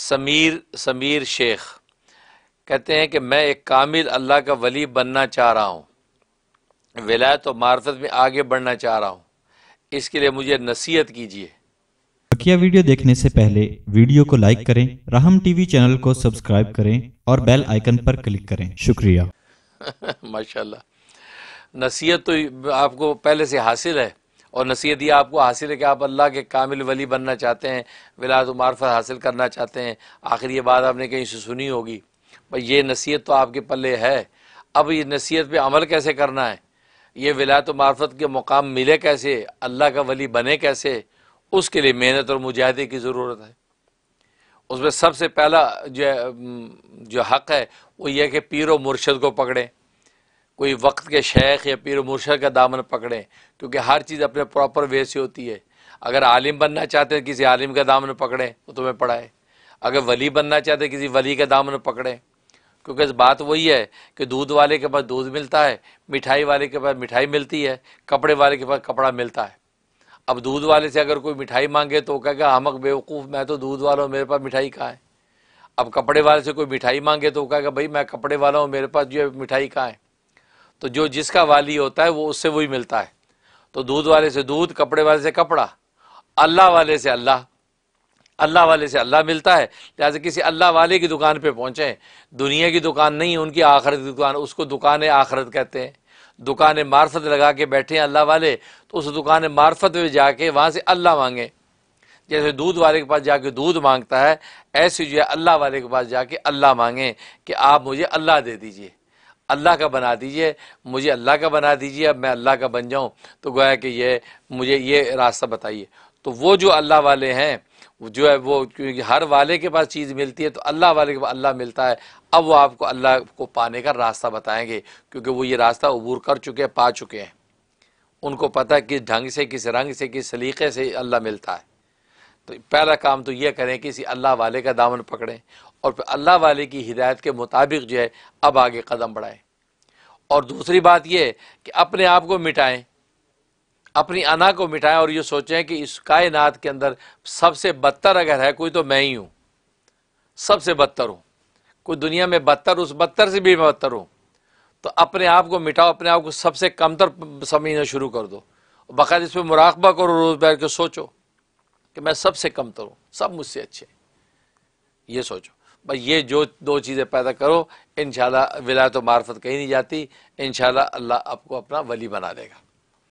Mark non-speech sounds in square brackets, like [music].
समीर समीर शेख कहते हैं कि मैं एक कामिल अल्लाह का वली बनना चाह रहा हूँ विलायत और मार्फत में आगे बढ़ना चाह रहा हूँ इसके लिए मुझे नसीहत कीजिए बकिया वीडियो देखने से पहले वीडियो को लाइक करें राहम टीवी चैनल को सब्सक्राइब करें और बेल आइकन पर क्लिक करें शुक्रिया [laughs] माशाल्लाह नसीहत तो आपको पहले से हासिल है और नसीहत यह आपको हासिल है कि आप अल्लाह के कामिल वली बनना चाहते हैं विलात मार्फत हासिल करना चाहते हैं आखिर ये बात आपने कहीं से सुनी होगी भाई ये नसीहत तो आपके पल्ले है अब ये नसीहत पे अमल कैसे करना है ये विलात मार्फत के मुकाम मिले कैसे अल्लाह का वली बने कैसे उसके लिए मेहनत और मुजाहदे की ज़रूरत है उसमें सबसे पहला जो जो हक़ है वो यह कि पीर व मुर्शद को पकड़ें कोई वक्त के शेख या पीर मुर्शद का दामन पकड़ें क्योंकि हर चीज़ अपने प्रॉपर वे से होती है अगर आलिम बनना चाहते हैं किसी आलिम का दामन पकड़ें वो तुम्हें पढ़ाए अगर वली बनना चाहते हैं किसी वली का दामन पकड़ें क्योंकि इस बात वही है कि दूध वाले के पास दूध मिलता है मिठाई वाले के पास मिठाई मिलती है कपड़े वाले के पास कपड़ा मिलता है अब दूध वाले से अगर कोई मिठाई मांगे तो कहेगा हमक बेवकूफ़ मैं तो दूध वाला हूँ मेरे पास मिठाई कहाँ है अब कपड़े वाले से कोई मिठाई मांगे तो कहेगा भाई मैं कपड़े वाला हूँ मेरे पास जो है मिठाई कहाँ है तो जो जिसका वाली होता है वो उससे वही मिलता है तो दूध वाले से दूध कपड़े वाले से कपड़ा अल्लाह वाले से अल्लाह अल्लाह वाले से अल्लाह मिलता है लिहाजा किसी अल्लाह वाले की दुकान पे पहुँचे दुनिया की दुकान नहीं है उनकी आखरत की दुकान उसको दुकान आखरत कहते हैं दुकान मार्फत लगा के बैठे हैं अल्लाह वाले तो उस दुकान मार्फत में जाके वहाँ से अल्लाह मांगे जैसे दूध वाले के पास जाके दूध मांगता है ऐसे जो है अल्लाह वाले के पास जाके अल्लाह मांगे कि आप मुझे अल्लाह दे दीजिए अल्लाह का बना दीजिए मुझे अल्लाह का बना दीजिए अब मैं अल्लाह का बन जाऊँ तो गोया कि ये मुझे ये रास्ता बताइए तो वो जो अल्लाह वाले हैं जो है वो क्योंकि हर वाले के पास चीज़ मिलती है तो अल्लाह वाले के पास अल्लाह मिलता है अब वो आपको अल्लाह को पाने का रास्ता बताएंगे क्योंकि वो ये रास्ता अबूर कर चुके हैं पा चुके हैं उनको पता है किस ढंग से किस रंग से किस सलीक़े से अल्लाह मिलता है तो पहला काम तो ये करें कि इसी अल्लाह वाले का दामन पकड़ें और फिर अल्लाह वाले की हिदायत के मुताबिक जो है अब आगे कदम बढ़ाएं और दूसरी बात यह कि अपने आप को मिटाएं अपनी अना को मिटाएं और ये सोचें कि इस कायनात के अंदर सबसे बदतर अगर है कोई तो मैं ही हूँ सबसे बदतर हूँ कोई दुनिया में बदतर उस बदतर से भी मैं बदतर हूँ तो अपने आप को मिटाओ अपने आप को सबसे कमतर समझना शुरू कर दो बकायद इस पर मुराकबा करो रोज़ बैठ के सोचो कि मैं सबसे कमतर हूँ सब मुझसे अच्छे ये सोचो भाई ये जो दो चीज़ें पैदा करो इन विलायत मार्फत कहीं नहीं जाती इन अल्लाह आपको अपना वली बना देगा